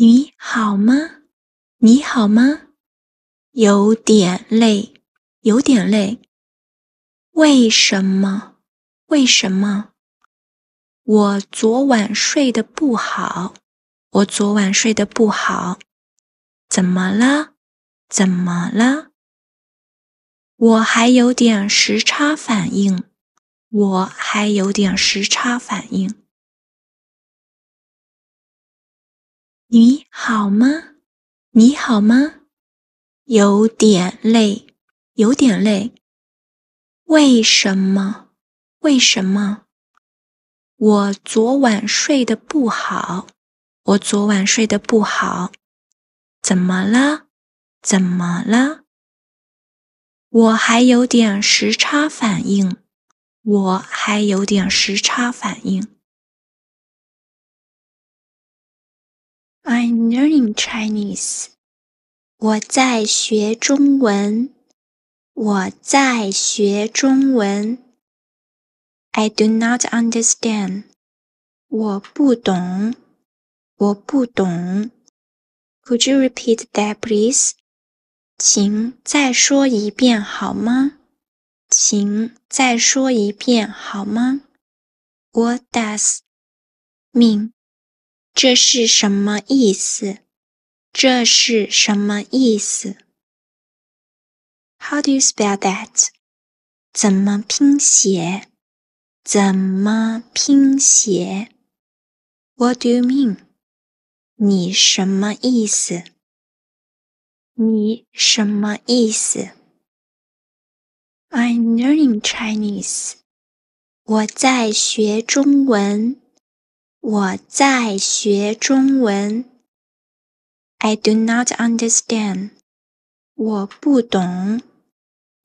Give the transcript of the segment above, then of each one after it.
你好吗？你好吗？有点累，有点累。为什么？为什么？我昨晚睡得不好，我昨晚睡得不好。怎么了？怎么了？我还有点时差反应，我还有点时差反应。你好吗？你好吗？有点累，有点累。为什么？为什么？我昨晚睡得不好，我昨晚睡得不好。怎么了？怎么了？我还有点时差反应，我还有点时差反应。I'm learning Chinese. 我在学中文。我在学中文。I do not understand. 我不懂。我不懂。Could you repeat that, please? 请再说一遍好吗？请再说一遍好吗？What does mean 这是什么意思？这是什么意思？How do you spell that？怎么拼写？怎么拼写？What do you mean？你什么意思？你什么意思？I'm learning Chinese。我在学中文。我在学中文。I do not understand。我不懂，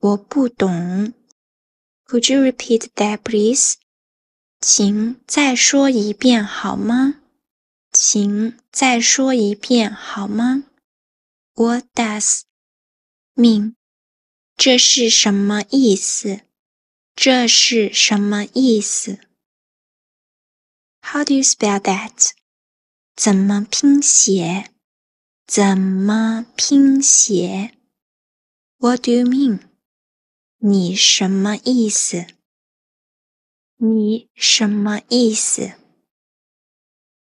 我不懂。Could you repeat that, please? 请再说一遍好吗？请再说一遍好吗？What does mean? 这是什么意思？这是什么意思？How do you spell that？怎么拼写？怎么拼写？What do you mean？你什么意思？你什么意思？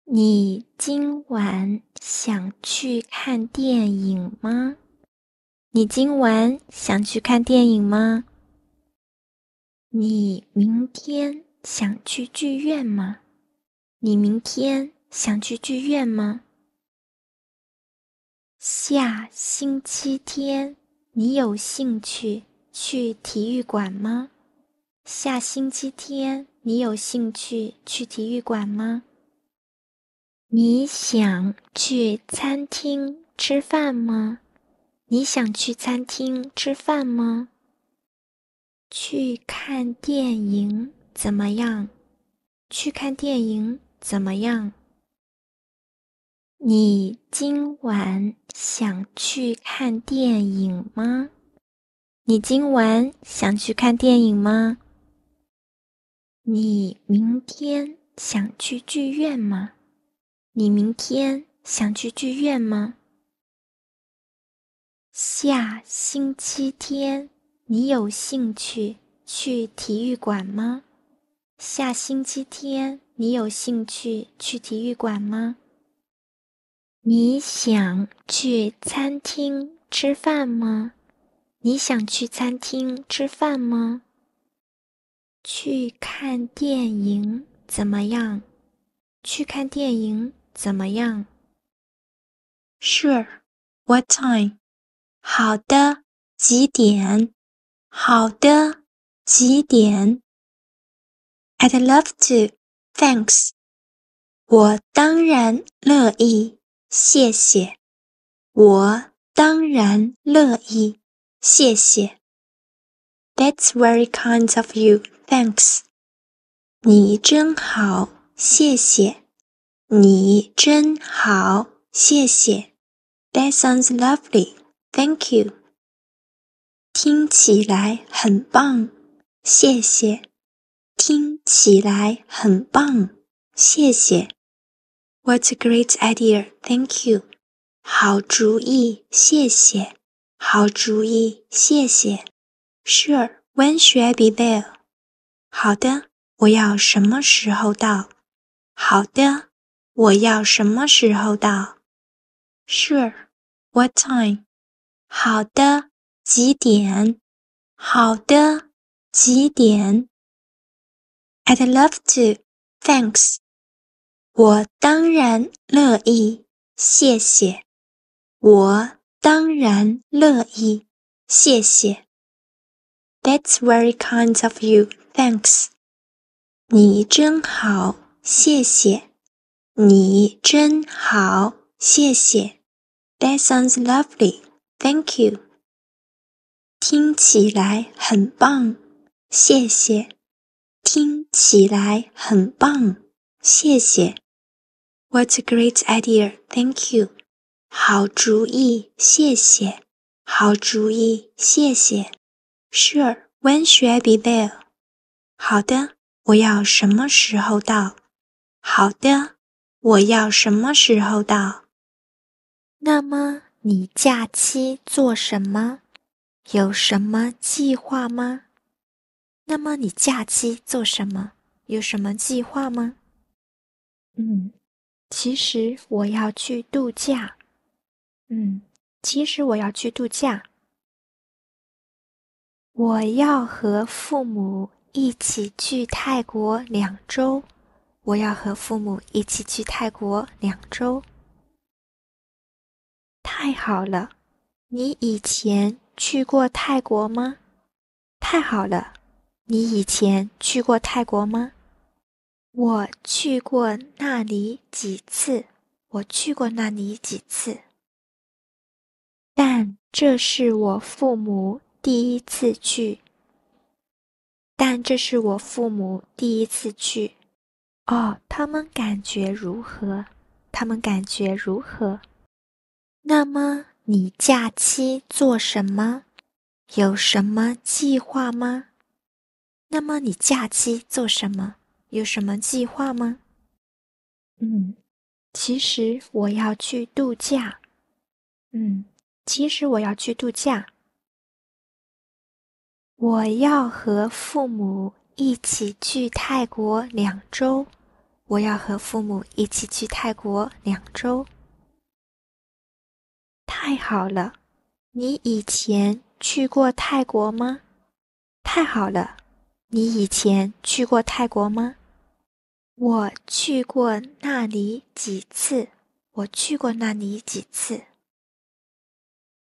你今晚想去看电影吗？你今晚想去看电影吗？你明天想去剧院吗？你明天想去剧院吗？下星期天你有兴趣去体育馆吗？下星期天你有兴趣去体育馆吗？你想去餐厅吃饭吗？你想去餐厅吃饭吗？去看电影怎么样？去看电影。怎么样？你今晚想去看电影吗？你今晚想去看电影吗？你明天想去剧院吗？你明天想去剧院吗？下星期天你有兴趣去体育馆吗？下星期天你有兴趣去体育馆吗？你想去餐厅吃饭吗？你想去餐厅吃饭吗？去看电影怎么样？去看电影怎么样？Sure. What time? 好的几点？好的几点？I'd love to. Thanks. 我当然乐意，谢谢。我当然乐意，谢谢。That's very kind of you. Thanks. 你真好，谢谢。你真好，谢谢。That sounds lovely. Thank you. 听起来很棒，谢谢。听起来很棒，谢谢。What a great idea! Thank you. 好主意，谢谢。好主意，谢谢。Sure. When should I be there? 好的，我要什么时候到？好的，我要什么时候到？Sure. What time? 好的，几点？好的，几点？I'd love to, thanks. 我当然乐意，谢谢。我当然乐意，谢谢。That's very kind of you, thanks. 你真好，谢谢。你真好，谢谢。That sounds lovely. Thank you. 听起来很棒，谢谢。听起来很棒，谢谢。What a great idea! Thank you. 好主意，谢谢。好主意，谢谢。Sure. When should I be there? 好的，我要什么时候到？好的，我要什么时候到？那么你假期做什么？有什么计划吗？那么你假期做什么？有什么计划吗？嗯，其实我要去度假。嗯，其实我要去度假。我要和父母一起去泰国两周。我要和父母一起去泰国两周。太好了，你以前去过泰国吗？太好了。你以前去过泰国吗？我去过那里几次。我去过那里几次。但这是我父母第一次去。但这是我父母第一次去。哦，他们感觉如何？他们感觉如何？那么你假期做什么？有什么计划吗？那么你假期做什么？有什么计划吗？嗯，其实我要去度假。嗯，其实我要去度假。我要和父母一起去泰国两周。我要和父母一起去泰国两周。太好了！你以前去过泰国吗？太好了！你以前去过泰国吗？我去过那里几次。我去过那里几次。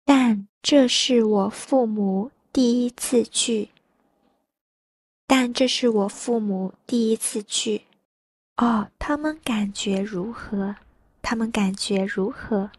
但这是我父母第一次去。但这是我父母第一次去。哦，他们感觉如何？他们感觉如何？